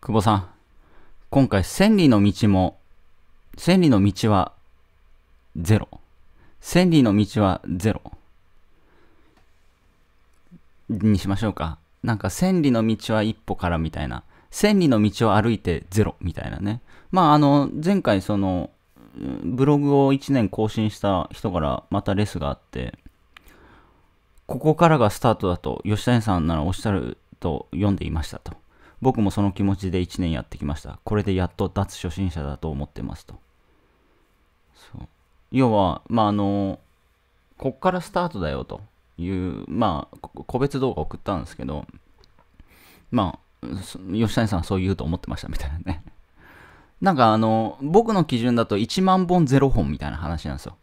久保さん、今回千里の道も、千里の道はゼロ。千里の道はゼロ。にしましょうか。なんか千里の道は一歩からみたいな。千里の道を歩いてゼロみたいなね。まああの、前回その、ブログを1年更新した人からまたレスがあって、ここからがスタートだと吉谷さんならおっしゃると読んでいましたと。僕もその気持ちで1年やってきました。これでやっと脱初心者だと思ってますと。そう要は、まあ、あの、こっからスタートだよという、まあ、個別動画送ったんですけど、まあ、吉谷さんそう言うと思ってましたみたいなね。なんかあの、僕の基準だと1万本0本みたいな話なんですよ。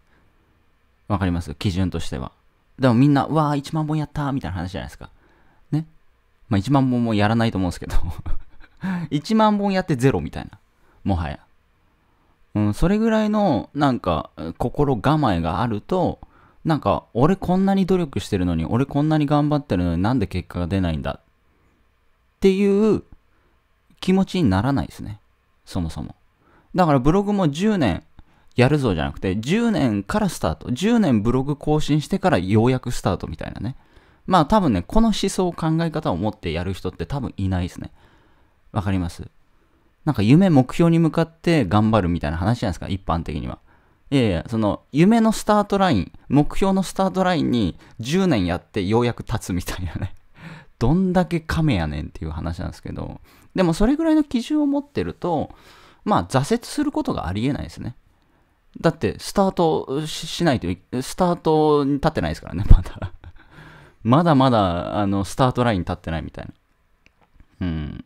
わかります基準としては。でもみんな、わー1万本やったーみたいな話じゃないですか。まあ、1万本もやらないと思うんですけど1 万本やってゼロみたいな。もはや。うん、それぐらいの、なんか、心構えがあると、なんか、俺こんなに努力してるのに、俺こんなに頑張ってるのになんで結果が出ないんだっていう気持ちにならないですね。そもそも。だからブログも10年やるぞじゃなくて、10年からスタート。10年ブログ更新してからようやくスタートみたいなね。まあ多分ね、この思想、考え方を持ってやる人って多分いないですね。わかりますなんか夢、目標に向かって頑張るみたいな話じゃないですか、一般的には。いやいや、その、夢のスタートライン、目標のスタートラインに10年やってようやく立つみたいなね。どんだけ亀やねんっていう話なんですけど、でもそれぐらいの基準を持ってると、まあ挫折することがありえないですね。だって、スタートしないと、スタートに立ってないですからね、まだまだまだ、あの、スタートライン立ってないみたいな。うん。だか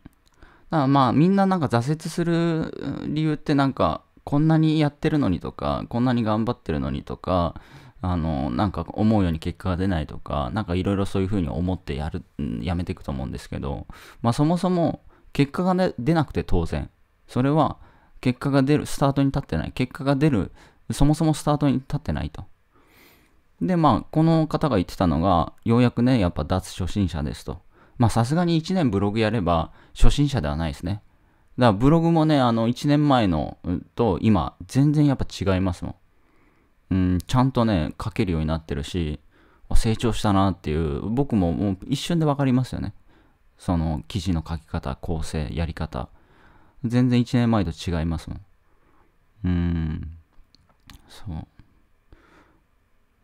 らまあ、みんななんか挫折する理由ってなんか、こんなにやってるのにとか、こんなに頑張ってるのにとか、あの、なんか思うように結果が出ないとか、なんかいろいろそういうふうに思ってやる、やめていくと思うんですけど、まあそもそも結果が、ね、出なくて当然。それは結果が出る、スタートに立ってない。結果が出る、そもそもスタートに立ってないと。で、まあ、この方が言ってたのが、ようやくね、やっぱ脱初心者ですと。まあ、さすがに1年ブログやれば、初心者ではないですね。だから、ブログもね、あの、1年前のと今、全然やっぱ違いますもん。うん、ちゃんとね、書けるようになってるし、成長したなっていう、僕ももう一瞬でわかりますよね。その、記事の書き方、構成、やり方。全然1年前と違いますもん。うん、そう。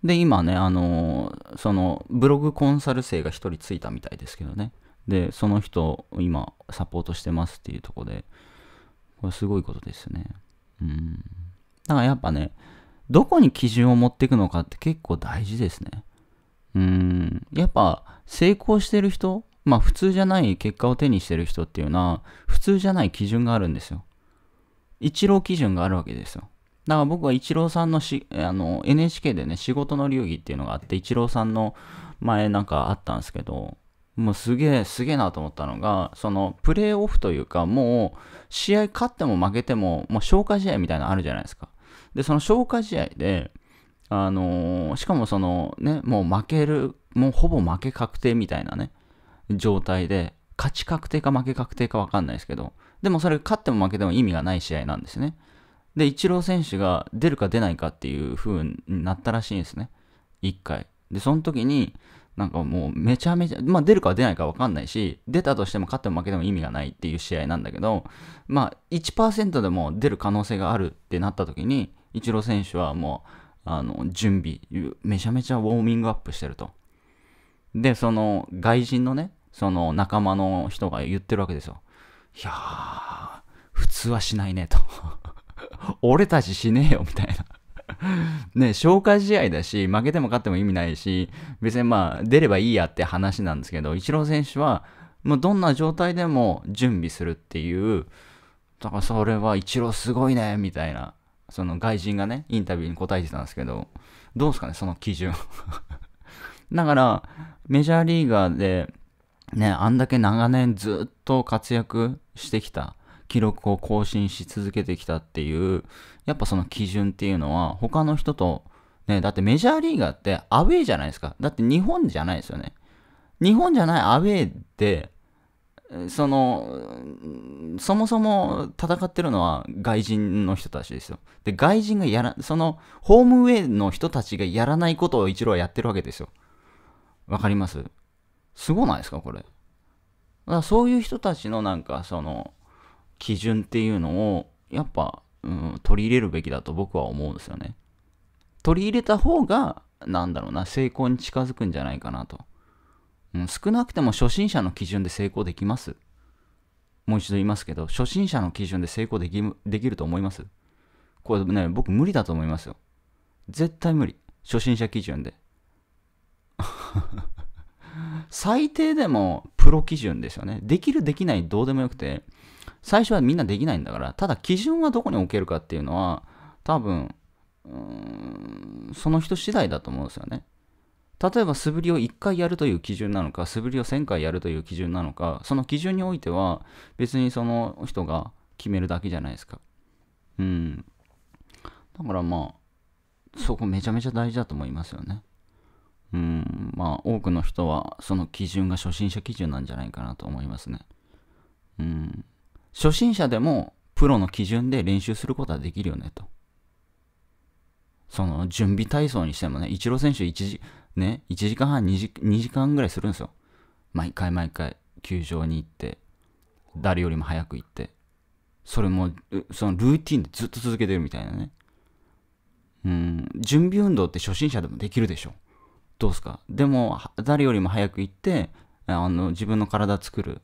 で、今ね、あのー、その、ブログコンサル生が一人ついたみたいですけどね。で、その人、今、サポートしてますっていうとこで、これすごいことですね。うん。だからやっぱね、どこに基準を持っていくのかって結構大事ですね。うん。やっぱ、成功してる人、まあ普通じゃない結果を手にしてる人っていうのは、普通じゃない基準があるんですよ。一郎基準があるわけですよ。だから僕はイチローさんのしあの NHK でね、仕事の流儀っていうのがあって、イチローさんの前なんかあったんですけど、もうすげえ、すげえなと思ったのが、そのプレーオフというか、もう試合勝っても負けても、もう消化試合みたいなのあるじゃないですか。で、その消化試合で、あのー、しかもそのね、もう負ける、もうほぼ負け確定みたいなね、状態で、勝ち確定か負け確定か分かんないですけど、でもそれ勝っても負けても意味がない試合なんですね。で、イチロー選手が出るか出ないかっていう風になったらしいんですね。一回。で、その時に、なんかもうめちゃめちゃ、まあ出るか出ないかわかんないし、出たとしても勝っても負けても意味がないっていう試合なんだけど、まあ1%でも出る可能性があるってなった時に、イチロー選手はもう、あの、準備、めちゃめちゃウォーミングアップしてると。で、その外人のね、その仲間の人が言ってるわけですよ。いやー、普通はしないねと俺たちしねえよ、みたいな。ね、消化試合だし、負けても勝っても意味ないし、別にまあ、出ればいいやって話なんですけど、イチロー選手は、まどんな状態でも準備するっていう、だからそれはイチローすごいね、みたいな、その外人がね、インタビューに答えてたんですけど、どうですかね、その基準。だから、メジャーリーガーで、ね、あんだけ長年ずっと活躍してきた記録を更新し続けてきたっていう、やっぱその基準っていうのは、他の人と、ね、だってメジャーリーガーってアウェイじゃないですか。だって日本じゃないですよね。日本じゃないアウェイで、その、そもそも戦ってるのは外人の人たちですよ。で、外人がやら、その、ホームウェイの人たちがやらないことを一郎はやってるわけですよ。わかりますすごないですかこれ。だからそういう人たちのなんか、その、基準っていうのを、やっぱ、うん、取り入れるべきだと僕は思うんですよね。取り入れた方が、なんだろうな、成功に近づくんじゃないかなと。うん、少なくても初心者の基準で成功できます。もう一度言いますけど、初心者の基準で成功できできると思いますこれね、僕無理だと思いますよ。絶対無理。初心者基準で。最低でもプロ基準ですよね。できるできないどうでもよくて、最初はみんなできないんだから、ただ基準はどこに置けるかっていうのは、多分、んその人次第だと思うんですよね。例えば素振りを1回やるという基準なのか素振りを1000回やるという基準なのかその基準においては別にその人が決めるだけじゃないですかうんだからまあそこめちゃめちゃ大事だと思いますよねうんまあ多くの人はその基準が初心者基準なんじゃないかなと思いますねうん初心者でもプロの基準で練習することはできるよねと。その準備体操にしてもね、イチロー選手1時、ね、1時間半2時 ,2 時間ぐらいするんですよ。毎回毎回球場に行って、誰よりも早く行って。それも、そのルーティンでずっと続けてるみたいなね。うん、準備運動って初心者でもできるでしょ。どうすかでも、誰よりも早く行って、あの、自分の体作る。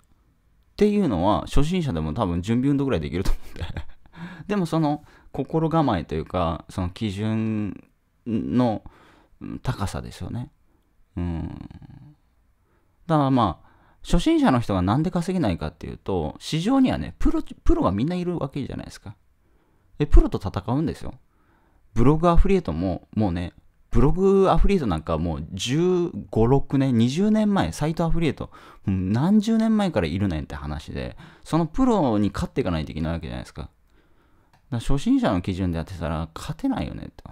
っていうのは初心者でも多分準備運動ぐらいできると思うんで でもその心構えというかその基準の高さですよねうんだからまあ初心者の人が何で稼げないかっていうと市場にはねプロプロがみんないるわけじゃないですかえプロと戦うんですよブログアフリエイトももうねブログアフリエイトなんかもう15、6年、20年前、サイトアフリエイト、何十年前からいるねんって話で、そのプロに勝っていかないといけないわけじゃないですか。だ初心者の基準でやってたら勝てないよね、と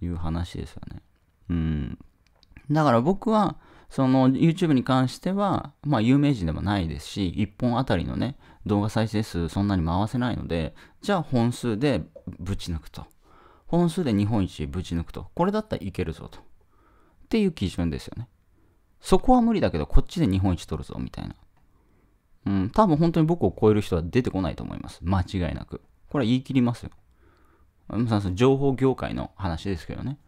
いう話ですよね。うん。だから僕は、その YouTube に関しては、まあ有名人でもないですし、1本あたりのね、動画再生数そんなに回せないので、じゃあ本数でぶち抜くと。本数で日本一ぶち抜くと。これだったらいけるぞと。っていう基準ですよね。そこは無理だけど、こっちで日本一取るぞ、みたいな。うん、多分本当に僕を超える人は出てこないと思います。間違いなく。これは言い切りますよ。情報業界の話ですけどね。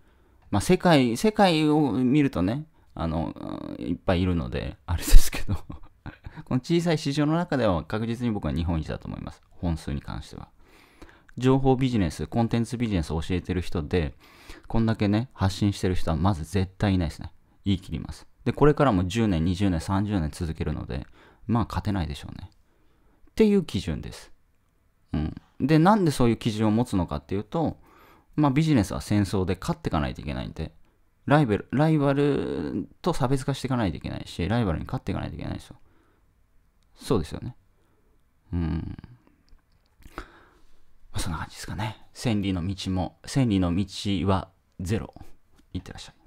まあ、世界、世界を見るとね、あの、いっぱいいるので、あれですけど この小さい市場の中では確実に僕は日本一だと思います。本数に関しては。情報ビジネス、コンテンツビジネスを教えてる人で、こんだけね、発信してる人はまず絶対いないですね。言い切ります。で、これからも10年、20年、30年続けるので、まあ勝てないでしょうね。っていう基準です。うん。で、なんでそういう基準を持つのかっていうと、まあビジネスは戦争で勝っていかないといけないんで、ライバル、ライバルと差別化していかないといけないし、ライバルに勝っていかないといけないですよ。そうですよね。うん。そんな感じですかね。千里の道も、千里の道はゼロ。いってらっしゃい。